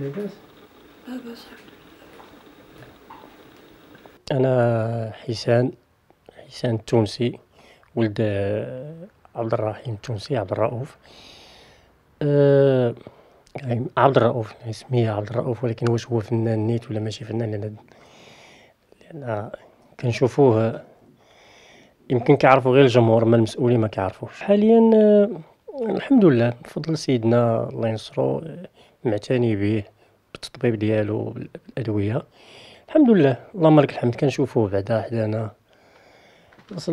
لاباس لاباس انا حسان حسان التونسي ولد آه، عبد الرحيم التونسي عبد الرؤوف أه يعني عبد الرؤوف يعني اسمي عبد الرؤوف ولكن واش هو فنان نيت ولا ماشي فنان لان لان كنشوفوه يمكن كيعرفوا غير الجمهور ما المسؤولين ما كيعرفوش حاليا آه، الحمد لله بفضل سيدنا الله ينصرو معتني به بالتطبيب ديالو بالادويه الحمد لله اللهم لك الحمد كنشوفوه بعدا حدانا اصل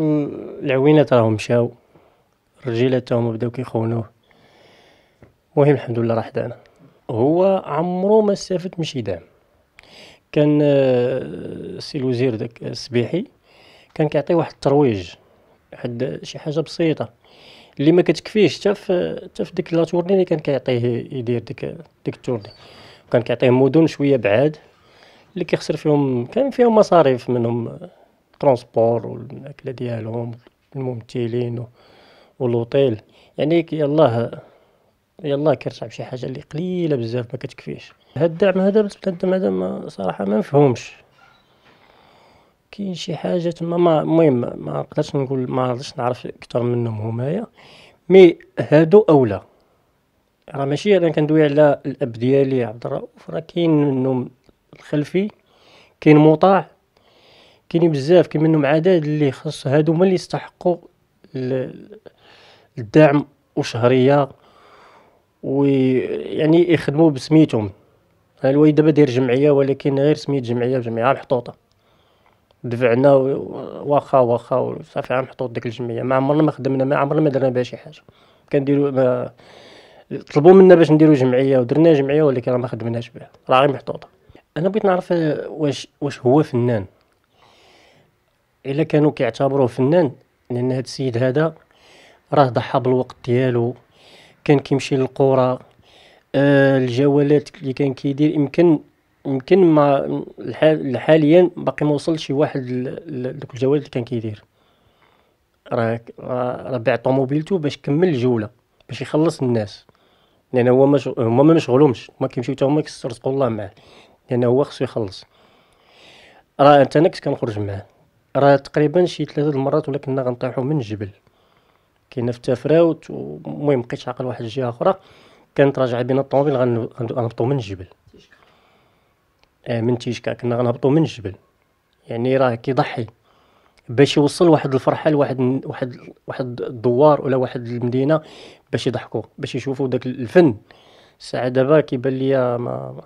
العوينات راهم مشاو الرجيلات هما بداو كيخونوه المهم الحمد لله راه حدانا هو عمرو ما استفد من شي دعم كان السي آه، الوزير داك آه، السبيحي كان كيعطي واحد الترويج واحد شي حاجه بسيطه اللي ما كتكفيش حتى في حتى في ديك لا تورني اللي كان كيعطيه يدير ديك ديك التورني كان كيعطيه مدن شويه بعاد اللي كيخسر فيهم كان فيهم مصاريف منهم ترونسبور والاكله ديالهم الممثلين والوطيل يعني يلاه يلاه كيرجع بشي حاجه اللي قليله بزاف ما كتكفيش هاد الدعم هذا بالنسبه الدعم هذا صراحه ما مفهومش كاين شي حاجه تما ما المهم ما نقدرش نقول ما نقدرش نعرف اكثر منهم همايا مي هادو اولى راه ماشي انا كندوي على الاب ديالي عبد الرؤوف راه كاين منهم الخلفي كاين مطاع كاين بزاف كاين منهم عدد اللي خص هادو هما اللي يستحقوا الدعم وشهريه ويعني يخدموا بسميتهم الوالد دابا داير جمعيه ولكن غير سميت جمعيه بجمعيه محطوطه دفعنا واخا واخا وصافي غنحطو ديك الجمعيه ما عمرنا ما خدمنا ما عمرنا ما درنا بها شي حاجه كنديرو ما طلبوا منا باش نديرو جمعيه ودرنا جمعيه ولكن راه ما خدمناش بها راه غير محطوطه انا بغيت نعرف آه، واش واش هو فنان الا كانوا كيعتبروه فنان لان هذا السيد هذا راه ضحى بالوقت ديالو كان كيمشي للقرى آه الجولات اللي كان كيدير يمكن يمكن ما حاليا باقي ما وصلش واحد لذوك الجوال اللي كان كيدير راه راه بيع طوموبيلته باش كمل الجوله باش يخلص الناس لان هو ما هما ما مشغولهمش هما كيمشيو حتى هما كيسترزقوا الله معاه لان هو خصو يخلص راه انت انا كنت كنخرج معاه راه تقريبا شي ثلاثه المرات ولا كنا غنطيحو من الجبل كاينه في تفراوت المهم بقيت عاقل واحد الجهه اخرى كانت راجعه بينا الطوموبيل غنهبطو من الجبل آه، من تيشكا كنا غنهبطوا من الجبل يعني راه كيضحي باش يوصل واحد الفرحه لواحد واحد واحد الدوار ولا واحد المدينه باش يضحكوا باش يشوفوا داك الفن الساعه دابا كيبان ليا ما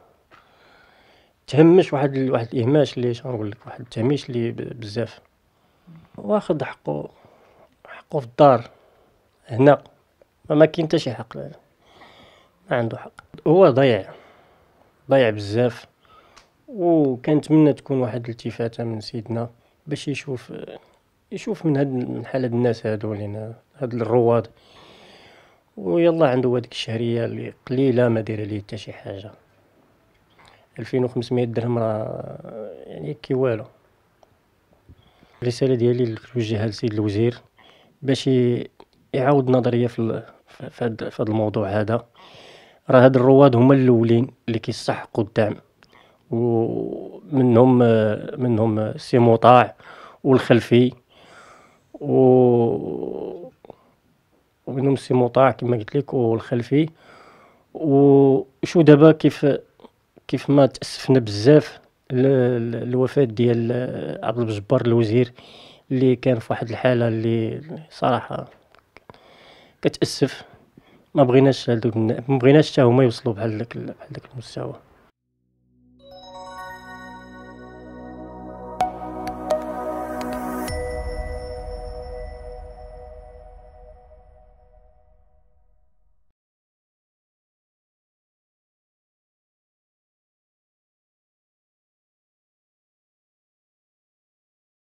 تهمش واحد ال... واحد الاهماش اللي شنقول لك واحد التهميش اللي بزاف واخد حقه حقه في الدار هنا ما كاين حتى شي حق ما عنده حق هو ضايع ضايع بزاف وكنتمنى تكون واحد الالتفاته من سيدنا باش يشوف يشوف من هاد من حال هاد الناس هادو لينا هاد الرواد ويلا عنده هاديك الشهريه اللي قليله ما دايره ليه حتى شي حاجه 2500 درهم راه يعني كي والو الرساله ديالي نوجهها لسيد الوزير باش يعاود نظريه في في هذا الموضوع هذا راه هاد الرواد هما الاولين اللي كيستحقوا الدعم ومنهم منهم سي مطاع والخلفي و ومنهم سي مطاع كما قلت لك والخلفي وشو دابا كيف كيف ما تاسفنا بزاف الوفاه ديال عبد الجبار الوزير اللي كان في واحد الحاله اللي صراحه كتاسف ما بغيناش هذوك ما بغيناش حتى هما يوصلوا بحال داك بحال داك المستوى